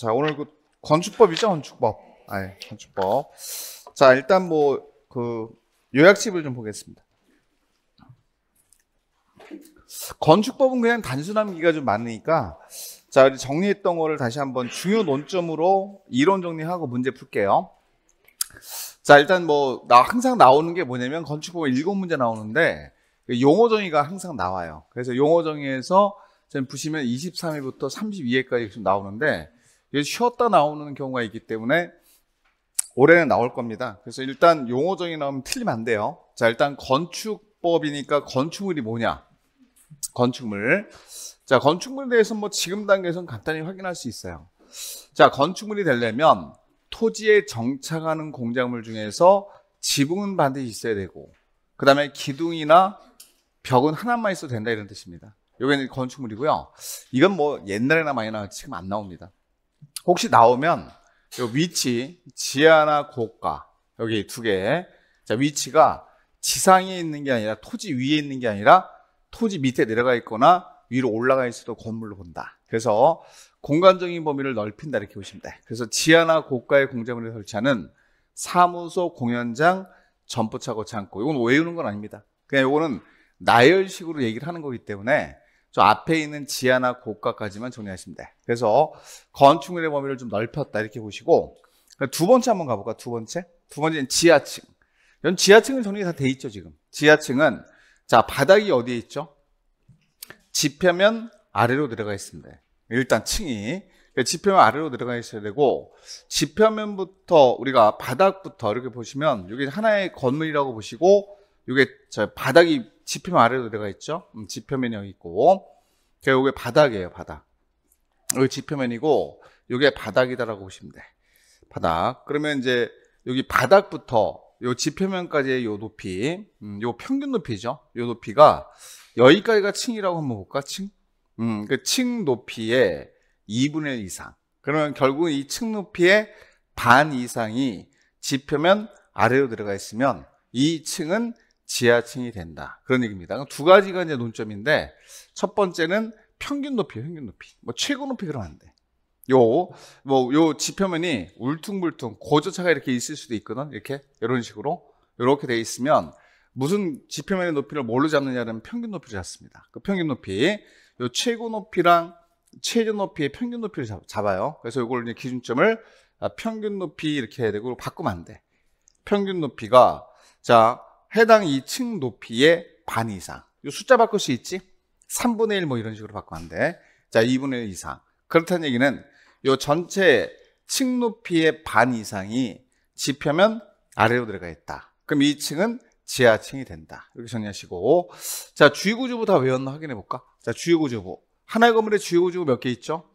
자, 오늘 그 건축법이죠, 건축법. 아, 예, 건축법. 자, 일단 뭐 그 요약집을 좀 보겠습니다. 건축법은 그냥 단순한 기가 좀 많으니까 자, 우리 정리했던 거를 다시 한번 중요 논점으로 이론 정리하고 문제 풀게요. 자, 일단 뭐 나 항상 나오는 게 뭐냐면 건축법은 일곱 문제 나오는데 그 용어 정의가 항상 나와요. 그래서 용어 정의에서 지금 보시면 23회부터 32회까지 지금 나오는데 쉬었다 나오는 경우가 있기 때문에 올해는 나올 겁니다. 그래서 일단 용어정이 나오면 틀리면 안 돼요. 자, 일단 건축법이니까 건축물이 뭐냐? 건축물. 자, 건축물에 대해서 뭐 지금 단계에서 간단히 확인할 수 있어요. 자, 건축물이 되려면 토지에 정착하는 공작물 중에서 지붕은 반드시 있어야 되고, 그 다음에 기둥이나 벽은 하나만 있어도 된다 이런 뜻입니다. 요게 건축물이고요. 이건 뭐 옛날에나 많이 나왔지 지금 안 나옵니다. 혹시 나오면 요 위치 지하나 고가 여기 두 개. 자, 위치가 지상에 있는 게 아니라 토지 위에 있는 게 아니라 토지 밑에 내려가 있거나 위로 올라가 있어도 건물로 본다. 그래서 공간적인 범위를 넓힌다 이렇게 보시면 돼. 그래서 지하나 고가의 공작물을 설치하는 사무소, 공연장, 점포차고 창고. 이건 외우는 건 아닙니다. 그냥 이거는 나열식으로 얘기를 하는 거기 때문에 저 앞에 있는 지하나 고가까지만 정리하시면 돼. 그래서 건축물의 범위를 좀 넓혔다 이렇게 보시고 두 번째 한번 가볼까? 두 번째. 두 번째는 지하층. 이런 지하층은 정리가 다 돼 있죠 지금. 지하층은 자 바닥이 어디에 있죠? 지표면 아래로 내려가 있습니다. 일단 층이 그러니까 지표면 아래로 내려가 있어야 되고 지표면부터 우리가 바닥부터 이렇게 보시면 이게 하나의 건물이라고 보시고 이게 저 바닥이 지표면 아래로 들어가 있죠. 음, 지표면 이 여기 있고 그리고 그러니까 이게 바닥이에요. 바닥. 여기 지표면이고 이게 바닥이다라고 보시면 돼. 바닥. 그러면 이제 여기 바닥부터 요 지표면까지의 요 높이, 음, 요 평균 높이죠. 요 높이가 여기까지가 층이라고 한번 볼까? 층? 음, 그 층 높이의 2분의 1 이상. 그러면 결국 이 층 높이의 반 이상이 지표면 아래로 들어가 있으면 이 층은 지하층이 된다. 그런 얘기입니다. 두 가지가 이제 논점인데 첫 번째는 평균 높이, 평균 높이. 뭐 최고 높이 그러면 안 돼. 요, 뭐, 요 지표면이 울퉁불퉁 고저차가 이렇게 있을 수도 있거든. 이렇게, 이런 식으로. 이렇게 돼 있으면 무슨 지표면의 높이를 뭘로 잡느냐면 평균 높이를 잡습니다. 그 평균 높이, 요 최고 높이랑 최저 높이의 평균 높이를 잡, 아요 그래서 요걸 이제 기준점을 아, 평균 높이 이렇게 해야 되고 바꾸면 안 돼. 평균 높이가 자 해당 2층 높이의 반 이상. 이 숫자 바꿀 수 있지? 3분의 1 뭐 이런 식으로 바꾸는데 자, 2분의 1 이상. 그렇다는 얘기는 요 전체 층 높이의 반 이상이 지표면 아래로 들어가 있다. 그럼 2 층은 지하층이 된다. 이렇게 정리하시고. 자, 주의구조부 다 외웠나 확인해 볼까? 자, 주의구조부. 하나의 건물에 주의구조부 몇 개 있죠?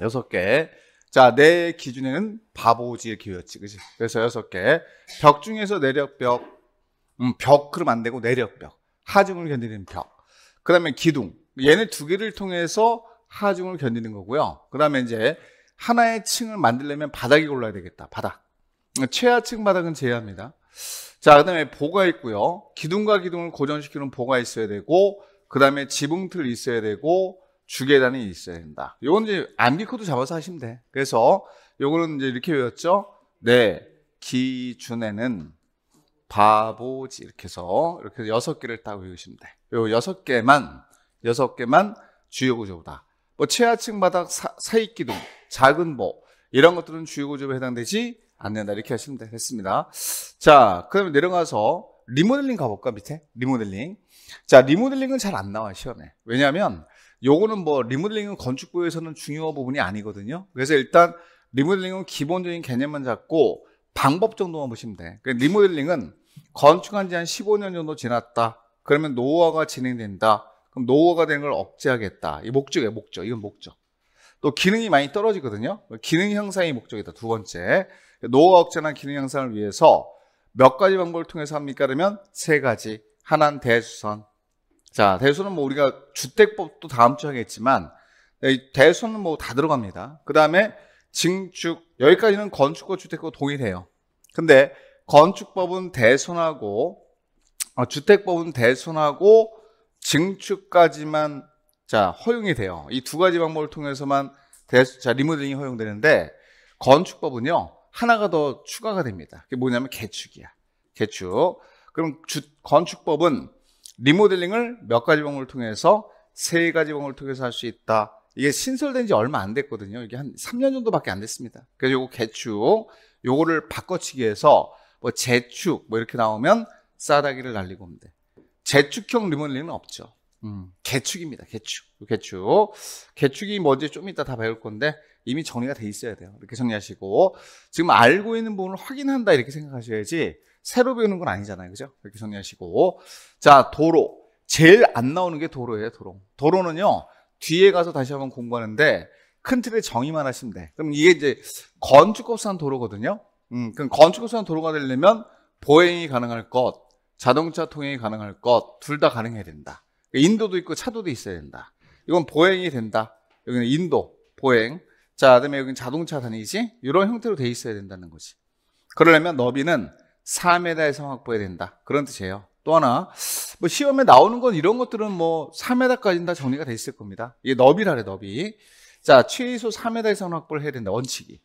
여섯 개. 자, 내 네 기준에는 바보지의 기회였지. 그지? 그래서 여섯 개. 벽 중에서 내력벽, 음, 벽 그러면 안 되고 내력벽. 하중을 견디는 벽. 그 다음에 기둥. 얘네 두 개를 통해서 하중을 견디는 거고요. 그 다음에 이제 하나의 층을 만들려면 바닥이 올라야 되겠다. 바닥. 최하층 바닥은 제외합니다. 자, 그 다음에 보가 있고요. 기둥과 기둥을 고정시키는 보가 있어야 되고, 그 다음에 지붕틀이 있어야 되고, 주계단이 있어야 된다. 요건 이제 암기코드 잡아서 하시면 돼. 그래서 요거는 이제 이렇게 외웠죠. 네, 기준에는 바보지 이렇게 해서 이렇게 해서 여섯 개를 딱 외우시면 돼. 요 여섯 개만 여섯 개만 주요 구조다. 보뭐 최하층 바닥 사, 이익기둥 작은 뭐 이런 것들은 주요 구조에 해당되지 않는다 이렇게 하시면 돼. 됐습니다. 자, 그러면 내려가서 리모델링 가볼까 밑에 리모델링. 자, 리모델링은 잘 안 나와 시험에. 왜냐하면 요거는 뭐 리모델링은 건축부에서는 중요한 부분이 아니거든요. 그래서 일단 리모델링은 기본적인 개념만 잡고 방법 정도만 보시면 돼. 그 리모델링은 건축한 지 한 15년 정도 지났다. 그러면 노후화가 진행된다. 그럼 노후화가 되는 걸 억제하겠다. 이 목적이에요, 목적. 이건 목적. 또 기능이 많이 떨어지거든요. 기능 향상이 목적이다. 두 번째. 노후화 억제나 기능 향상을 위해서 몇 가지 방법을 통해서 합니까? 그러면 세 가지. 하나는 대수선. 자, 대수선은 뭐 우리가 주택법도 다음 주에 하겠지만 대수선은 뭐 다 들어갑니다. 그 다음에 증축. 여기까지는 건축과 주택과 동일해요. 근데 건축법은 대손하고 어, 주택법은 대손하고 증축까지만 자 허용이 돼요. 이 두 가지 방법을 통해서만 대수, 자 리모델링이 허용되는데 건축법은요 하나가 더 추가가 됩니다. 그게 뭐냐면 개축이야. 개축. 그럼 주, 건축법은 리모델링을 몇 가지 방법을 통해서 세 가지 방법을 통해서 할 수 있다. 이게 신설된 지 얼마 안 됐거든요. 이게 한 3년 정도밖에 안 됐습니다. 그래서 요거 개축 요거를 바꿔치기 해서 뭐 재축 뭐 이렇게 나오면 싸다기를 날리고 오면 돼. 재축형 리모델링은 없죠. 음, 개축입니다. 개축. 개축. 개축이 뭔지 좀 이따 다 배울 건데 이미 정리가 돼 있어야 돼요. 이렇게 정리하시고 지금 알고 있는 부분을 확인한다 이렇게 생각하셔야지 새로 배우는 건 아니잖아요. 그죠? 이렇게 정리하시고 자, 도로. 제일 안 나오는 게 도로예요, 도로. 도로는요. 뒤에 가서 다시 한번 공부하는데 큰 틀의 정의만 하시면 돼. 그럼 이게 이제 건축법상 도로거든요. 음, 그럼 건축우선 도로가 되려면 보행이 가능할 것, 자동차 통행이 가능할 것, 둘 다 가능해야 된다. 인도도 있고 차도도 있어야 된다. 이건 보행이 된다. 여기는 인도, 보행. 자, 그다음에 여기는 자동차 다니지? 이런 형태로 돼 있어야 된다는 거지. 그러려면 너비는 4m 이상 확보해야 된다. 그런 뜻이에요. 또 하나, 뭐 시험에 나오는 건 이런 것들은 뭐 4m까지는 다 정리가 돼 있을 겁니다. 이게 너비라래, 너비. 자, 최소 4m 이상 확보를 해야 된다. 원칙이.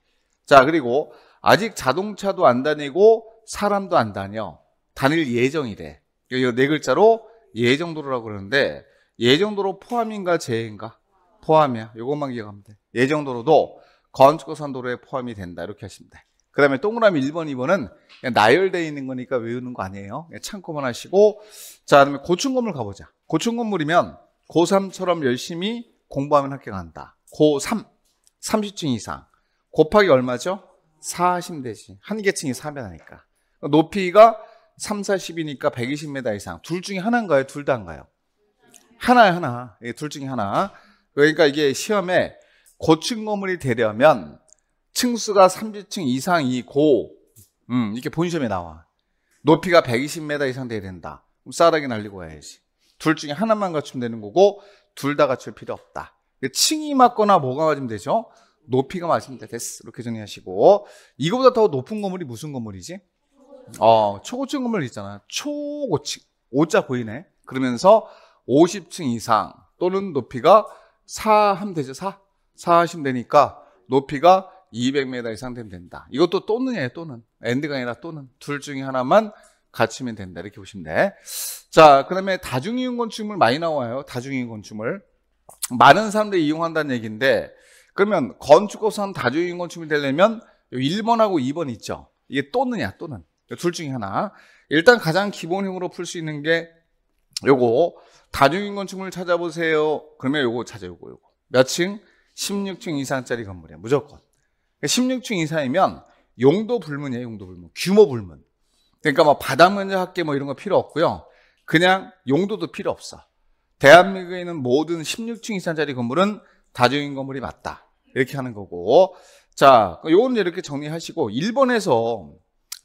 자, 그리고 아직 자동차도 안 다니고 사람도 안 다녀. 다닐 예정이래. 이거 네 글자로 예정도로라고 그러는데 예정도로 포함인가 제해인가 포함이야. 이것만 기억하면 돼. 예정도로도 건축거산 도로에 포함이 된다. 이렇게 하시면 돼. 그 다음에 동그라미 1번, 2번은 나열되어 있는 거니까 외우는 거 아니에요. 참고만 하시고. 자, 그 다음에 고층 건물 가보자. 고층 건물이면 고3처럼 열심히 공부하면 합격한다. 고3, 30층 이상. 곱하기 얼마죠? 4 하시면 되지. 한 계층이 4m니까. 높이가 3, 40이니까 120m 이상. 둘 중에 하나인가요? 둘 다인가요? 하나야, 하나. 예, 둘 중에 하나. 그러니까 이게 시험에 고층 건물이 되려면 층수가 30층 이상이고, 음, 이렇게 본 시험에 나와. 높이가 120m 이상 돼야 된다. 그럼 싸라기 날리고 와야지. 둘 중에 하나만 갖추면 되는 거고, 둘 다 갖출 필요 없다. 층이 맞거나 뭐가 맞으면 되죠? 높이가 맞습니다. 됐어. 이렇게 정리하시고 이거보다 더 높은 건물이 무슨 건물이지? 어, 초고층 건물 있잖아. 초고층. 오자 보이네. 그러면서 50층 이상 또는 높이가 4 하면 되죠. 4. 4 하시면 되니까 높이가 200m 이상 되면 된다. 이것도 또는이에요. 또는. 엔드가 아니라 또는. 둘 중에 하나만 갖추면 된다. 이렇게 보시면 돼. 자, 그 다음에 다중이용 건축물 많이 나와요. 다중이용 건축물. 많은 사람들이 이용한다는 얘기인데 그러면 건축업선 다주인 건축이 되려면 1번하고 2번 있죠. 이게 또느냐 또는 둘 중에 하나. 일단 가장 기본형으로 풀 수 있는 게 요거 다중인 건축물 찾아보세요. 그러면 요거 찾아 요거 요거. 몇 층? 16층 이상짜리 건물이야. 무조건. 16층 이상이면 용도 불문이에요. 용도 불문. 규모 불문. 그러니까 뭐 바닥면적 학계 뭐 이런 거 필요 없고요. 그냥 용도도 필요 없어. 대한민국에 있는 모든 16층 이상짜리 건물은 다중인 건물이 맞다. 이렇게 하는 거고. 자, 요거는 이렇게 정리하시고 1번에서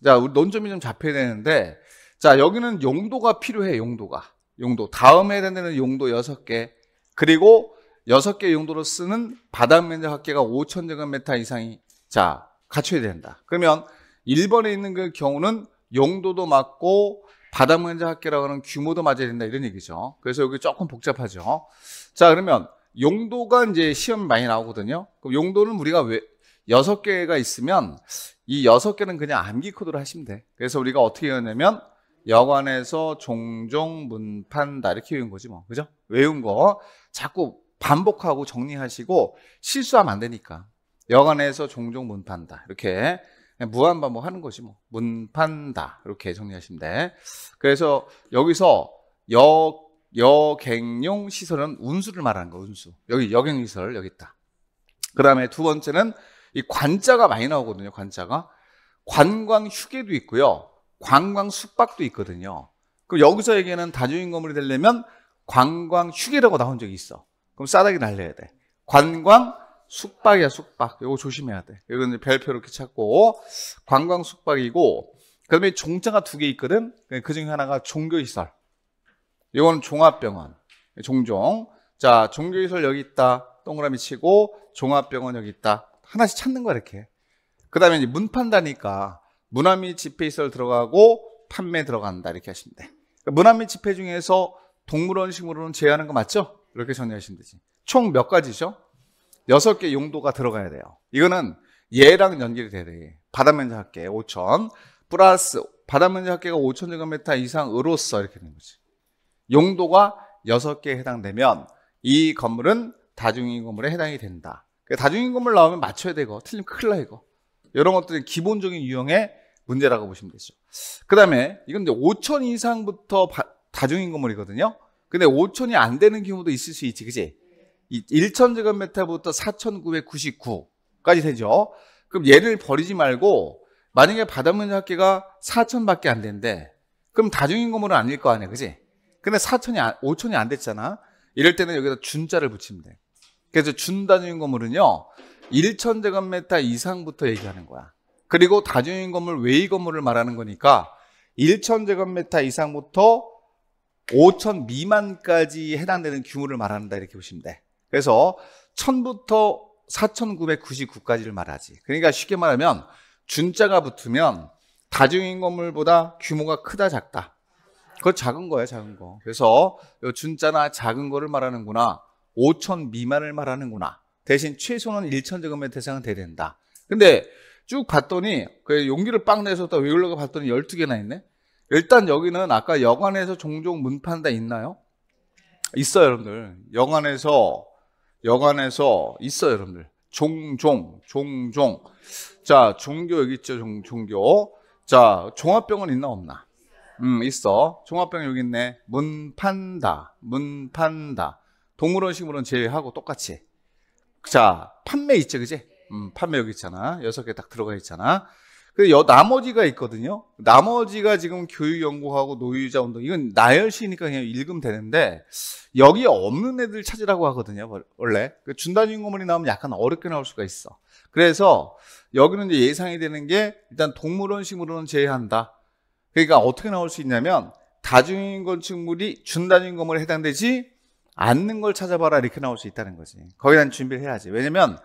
자, 우리 논점이 좀 잡혀야 되는데 자, 여기는 용도가 필요해. 용도가. 용도. 다음에 해당되는 용도 6개. 그리고 6개 용도로 쓰는 바닥 면적 합계가 5천 제곱미터 이상이 자, 갖춰야 된다. 그러면 1번에 있는 그 경우는 용도도 맞고 바닥 면적 합계라고 하는 규모도 맞아야 된다 이런 얘기죠. 그래서 여기 조금 복잡하죠. 자, 그러면 용도가 이제 시험 많이 나오거든요. 그럼 용도는 우리가 왜 여섯 개가 있으면 이 여섯 개는 그냥 암기 코드로 하시면 돼. 그래서 우리가 어떻게 하냐면 여관에서 종종 문판다 이렇게 외운 거지 뭐. 그죠? 외운 거 자꾸 반복하고 정리하시고 실수하면 안 되니까. 여관에서 종종 문판다 이렇게 무한 반복하는 거지 뭐. 문판다 이렇게 정리하시면 돼. 그래서 여기서 여 여갱용 시설은 운수를 말하는 거예요 운수. 여기 여객 시설 여기 있다. 그다음에 두 번째는 이 관자가 많이 나오거든요. 관자가 관광 휴게도 있고요. 관광 숙박도 있거든요. 그럼 여기서 얘기하는 다주인 건물이 되려면 관광 휴게라고 나온 적이 있어. 그럼 싸다게 날려야 돼. 관광 숙박이야, 숙박. 이거 조심해야 돼. 이건 별표 이렇게 찾고 관광 숙박이고 그다음에 종자가 두 개 있거든. 그 중에 하나가 종교시설. 이건 종합병원. 종종. 자, 종교시설 여기 있다. 동그라미 치고 종합병원 여기 있다. 하나씩 찾는 거야, 이렇게. 그 다음에 문판다니까 문화 및 집회시설 들어가고 판매 들어간다. 이렇게 하시면 돼. 그러니까 문화 및 집회 중에서 동물원, 식물원은 제외하는 거 맞죠? 이렇게 정리하시면 되지. 총 몇 가지죠? 여섯 개 용도가 들어가야 돼요. 이거는 얘랑 연결이 돼야 돼. 바다 면적 합계 5천 플러스 바다 면적 합계가 5천 제곱미터 이상으로써 이렇게 되는 거지. 용도가 6개에 해당되면 이 건물은 다중인 건물에 해당이 된다. 그러니까 다중인 건물 나오면 맞춰야 되고 틀리면 큰일 나 이거. 이런 것들이 기본적인 유형의 문제라고 보시면 되죠. 그 다음에 이건 이제 5천 이상부터 다중인 건물이거든요. 근데 5천이 안 되는 경우도 있을 수 있지, 그지? 1천 제곱미터부터 4,999까지 되죠. 그럼 얘를 버리지 말고 만약에 바닷물 합계가 4천밖에 안 된대. 그럼 다중인 건물은 아닐 거 아니야, 그지? 근데 4천이 안, 5천이 안 됐잖아. 이럴 때는 여기다 준자를 붙이면 돼. 그래서 준다중인 건물은요. 1천 제곱미터 이상부터 얘기하는 거야. 그리고 다중인 건물 외의 건물을 말하는 거니까 1천 제곱미터 이상부터 5천 미만까지 해당되는 규모를 말한다 이렇게 보시면 돼. 그래서 1000부터 4999까지를 말하지. 그러니까 쉽게 말하면 준자가 붙으면 다중인 건물보다 규모가 크다 작다. 그 작은 거야 작은 거. 그래서 요 준자나 작은 거를 말하는구나. 5천 미만을 말하는구나. 대신 최소는 1천 저금의 대상은 돼야 된다. 근데 쭉 봤더니 그 용기를 빵 내서 딱외울려고 봤더니 12개나 있네. 일단 여기는 아까 여관에서 종종 문판 다 있나요? 있어요, 여러분들. 여관에서 여관에서 있어요, 여러분들. 종종, 종종. 자, 종교 여기 있죠, 종, 종교. 자, 종합병원 있나 없나? 음, 있어. 종합병 여기 있네. 문 판다. 문 판다. 동물원 식물원 제외하고 똑같이. 자, 판매 있죠 그지? 음, 판매 여기 있잖아. 여섯 개 딱 들어가 있잖아. 그, 여, 나머지가 있거든요. 나머지가 지금 교육 연구하고 노유자 운동 이건 나열시니까 그냥 읽으면 되는데 여기 없는 애들 찾으라고 하거든요. 원래 그 준단 인공물이 나오면 약간 어렵게 나올 수가 있어. 그래서 여기는 이제 예상이 되는 게 일단 동물원 식물원 제외한다. 그러니까 어떻게 나올 수 있냐면 다중인 건축물이 준다중인 건물에 해당되지 않는 걸 찾아봐라 이렇게 나올 수 있다는 거지. 거기에 대한 준비를 해야지. 왜냐면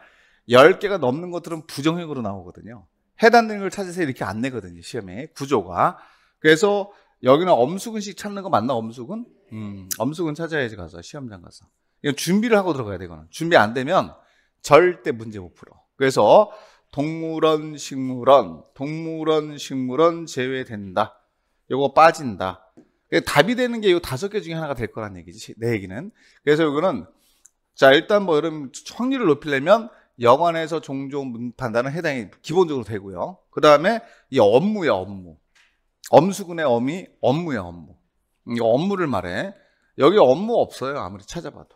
10개가 넘는 것들은 부정형으로 나오거든요. 해당되는 걸 찾으세요 이렇게 안 내거든요. 시험에 구조가. 그래서 여기는 엄수근씩 찾는 거 맞나 엄수근? 음, 엄수근 찾아야지 가서 시험장 가서. 이건 준비를 하고 들어가야 되거든. 준비 안 되면 절대 문제 못 풀어. 그래서 동물원, 식물원, 동물원, 식물원 제외된다. 요거 빠진다. 답이 되는 게 요 다섯 개 중에 하나가 될 거란 얘기지. 내 얘기는. 그래서 요거는자 일단 뭐 여러분 확률을 높이려면 영안에서 종종 판단은 해당이 기본적으로 되고요. 그 다음에 이 업무야 업무. 엄수군의 엄이 업무야 업무. 이 업무를 말해. 여기 업무 없어요. 아무리 찾아봐도.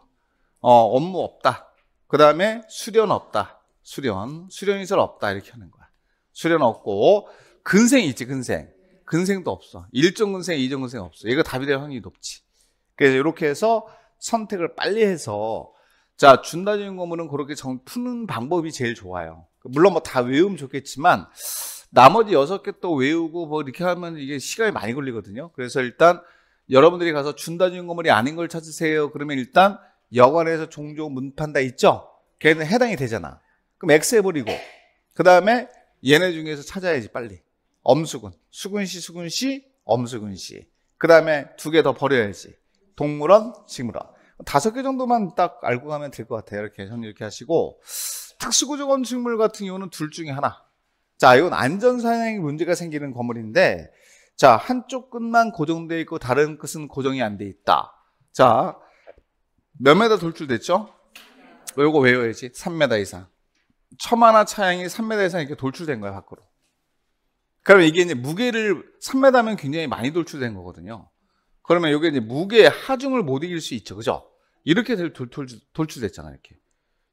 어, 업무 없다. 그 다음에 수련 없다. 수련, 수련이설 없다 이렇게 하는 거야. 수련 없고 근생 있지 근생, 근생도 없어. 일정 근생, 이정 근생 없어. 이거 답이 될 확률이 높지. 그래서 이렇게 해서 선택을 빨리 해서 자 준다적인 건물은 그렇게 정 푸는 방법이 제일 좋아요. 물론 뭐 다 외우면 좋겠지만 나머지 여섯 개 또 외우고 뭐 이렇게 하면 이게 시간이 많이 걸리거든요. 그래서 일단 여러분들이 가서 준다적인 건물이 아닌 걸 찾으세요. 그러면 일단 여관에서 종종 문판 다 있죠. 걔는 해당이 되잖아. 그럼 X 해버리고 그 다음에 얘네 중에서 찾아야지 빨리. 엄수근, 수근 씨, 수근 씨, 엄수근 씨. 그 다음에 두 개 더 버려야지. 동물원, 식물원. 다섯 개 정도만 딱 알고 가면 될 것 같아요. 이렇게 형 이렇게 하시고 특수구조 건축물 같은 경우는 둘 중에 하나. 자, 이건 안전사양의 문제가 생기는 건물인데 자, 한쪽 끝만 고정돼 있고 다른 끝은 고정이 안 돼 있다. 자, 몇 메다 돌출 됐죠? 이거 외워야지. 3m 이상. 처마나 차양이 3m 이상 이렇게 돌출된 거예요 밖으로. 그러면 이게 이제 무게를 3m면 굉장히 많이 돌출된 거거든요. 그러면 이게 이제 무게 의 하중을 못 이길 수 있죠, 그죠? 이렇게 돌출, 돌출됐잖아 이렇게.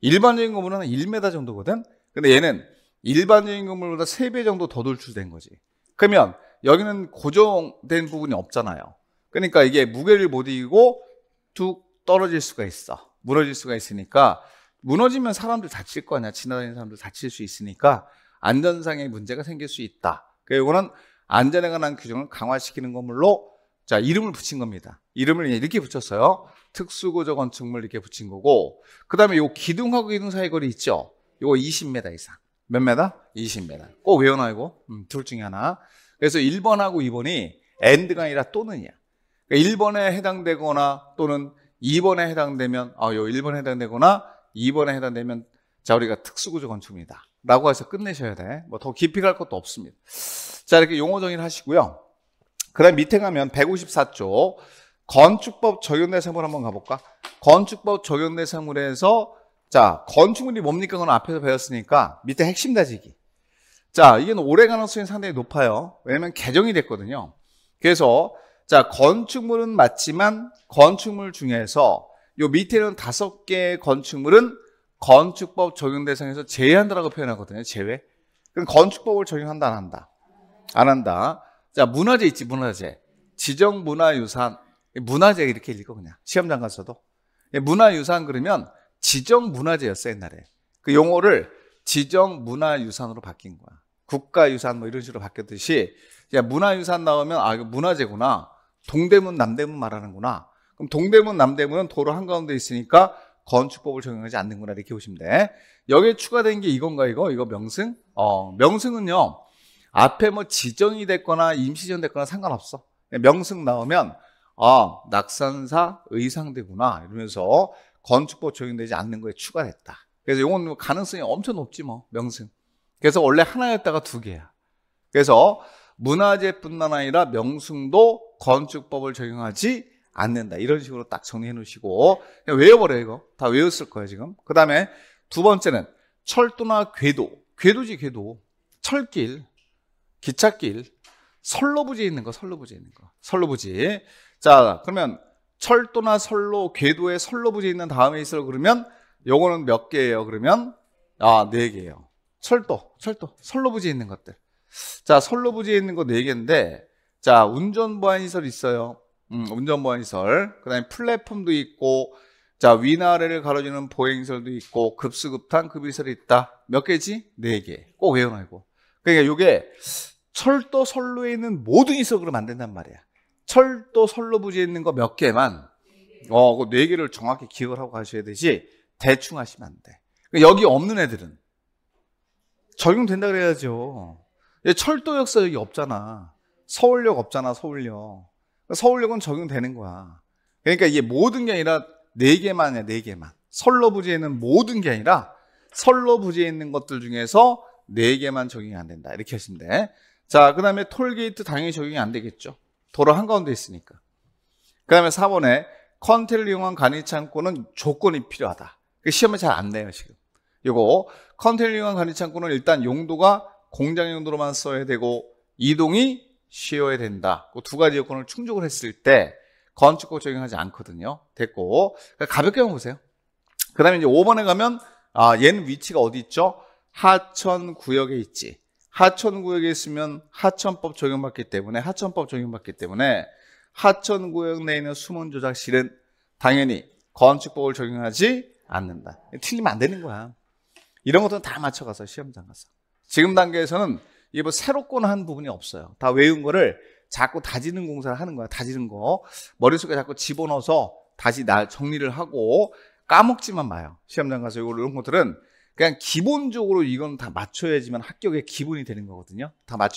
일반적인 건물은 1m 정도거든. 근데 얘는 일반적인 건물보다 3배 정도 더 돌출된 거지. 그러면 여기는 고정된 부분이 없잖아요. 그러니까 이게 무게를 못 이기고 뚝 떨어질 수가 있어. 무너질 수가 있으니까 무너지면 사람들 다칠 거 아니야. 지나다니는 사람들 다칠 수 있으니까 안전상의 문제가 생길 수 있다. 그러니 이거는 안전에 관한 규정을 강화시키는 건물로 자 이름을 붙인 겁니다. 이름을 이렇게 붙였어요. 특수구조 건축물 이렇게 붙인 거고 그 다음에 요 기둥하고 기둥 사이 거리 있죠. 요거 20m 이상. 몇 m? 20m. 꼭 외워놔 이거. 음, 둘 중에 하나. 그래서 1번하고 2번이 엔드가 아니라 또는이야. 그러니까 1번에 해당되거나 또는 2번에 해당되면 아요 1번에 해당되거나 2번에 해당되면 자 우리가 특수구조 건축입니다. 라고 해서 끝내셔야 돼. 뭐 더 깊이 갈 것도 없습니다. 자 이렇게 용어 정의를 하시고요. 그 다음 밑에 가면 1 5 4쪽 건축법 적용내 사물 한번 가볼까? 건축법 적용내 사물에서 자 건축물이 뭡니까? 그건 앞에서 배웠으니까 밑에 핵심 다지기. 자이건 오래 가능성이 상당히 높아요. 왜냐면 개정이 됐거든요. 그래서 자 건축물은 맞지만 건축물 중에서 요 밑에는 다섯 개의 건축물은 건축법 적용 대상에서 제외한다라고 표현하거든요. 제외. 그럼 건축법을 적용한다 안 한다? 안 한다. 자, 문화재 있지, 문화재. 지정 문화유산. 문화재 이렇게 읽어 그냥. 시험장 가서도. 문화유산 그러면 지정 문화재였어, 옛날에. 그 용어를 지정 문화유산으로 바뀐 거야. 국가유산 뭐 이런 식으로 바뀌었듯이 야, 문화유산 나오면 아, 이거 문화재구나. 동대문, 남대문 말하는구나. 그럼 동대문, 남대문은 도로 한가운데 있으니까 건축법을 적용하지 않는구나 이렇게 보시면 돼. 여기에 추가된 게 이건가 이거? 이거 명승? 어, 명승은요. 앞에 뭐 지정이 됐거나 임시전 됐거나 상관없어. 명승 나오면 아, 낙산사 의상대구나 이러면서 건축법 적용되지 않는 거에 추가됐다. 그래서 이건 뭐 가능성이 엄청 높지 뭐 명승. 그래서 원래 하나였다가 두 개야. 그래서 문화재뿐만 아니라 명승도 건축법을 적용하지 안 낸다. 이런 식으로 딱 정리해 놓으시고 외워버려 요 이거. 다 외웠을 거예요 지금. 그 다음에 두 번째는 철도나 궤도. 궤도지 궤도. 철길, 기찻길, 설로부지에 있는 거, 설로부지에 있는 거. 설로부지. 자, 그러면 철도나 설로, 궤도에 설로부지에 있는 다음에 있어 요 그러면 요거는 몇 개예요? 그러면 아, 네 개예요. 철도, 철도, 설로부지에 있는 것들. 자, 설로부지에 있는 거 네 개인데 자, 운전 보안 시설 있어요. 음, 운전 보안시설 그다음에 플랫폼도 있고 자 위나래를 가로지는 보행설도 있고 급수급탄 급이설이 있다. 몇 개지? 네 개. 꼭 외워놔이고. 그러니까 이게 철도 선로에 있는 모든 이석으로 만든단 말이야. 철도 선로 부지에 있는 거 몇 개만 어, 그 네 개를 정확히 기억을 하고 가셔야 되지 대충 하시면 안 돼. 그 여기 없는 애들은 적용된다 그래야죠. 철도역사 여기 없잖아. 서울역 없잖아, 서울역. 서울역은 적용되는 거야. 그러니까 이게 모든 게 아니라 네 개만이야, 네 개만. 선로 부지에는 모든 게 아니라 선로 부지에 있는 것들 중에서 네 개만 적용이 안 된다. 이렇게 하시면 돼. 자, 그 다음에 톨게이트 당연히 적용이 안 되겠죠. 도로 한가운데 있으니까. 그 다음에 4번에 컨테를 이용한 간이창고는 조건이 필요하다. 그 시험에 잘 안돼요 지금. 요거 컨테를 이용한 간이창고는 일단 용도가 공장 용도로만 써야 되고 이동이 쉬어야 된다. 그 두 가지 요건을 충족을 했을 때 건축법 적용하지 않거든요. 됐고 그러니까 가볍게 한 보세요. 그 다음에 이제 5번에 가면 아, 얘는 위치가 어디 있죠? 하천 구역에 있지. 하천 구역에 있으면 하천법 적용받기 때문에 하천법 적용받기 때문에 하천 구역 내에 있는 수문 조작실은 당연히 건축법을 적용하지 않는다. 틀리면 안 되는 거야. 이런 것들은 다 맞춰가서 시험장 가서. 지금 단계에서는 이게 뭐 새롭거나 한 부분이 없어요. 다 외운 거를 자꾸 다지는 공사를 하는 거야. 다지는 거. 머릿속에 자꾸 집어넣어서 다시 날 정리를 하고 까먹지만 마요. 시험장 가서 이거 이런 것들은 그냥 기본적으로 이건 다 맞춰야지만 합격의 기본이 되는 거거든요. 다 맞춰.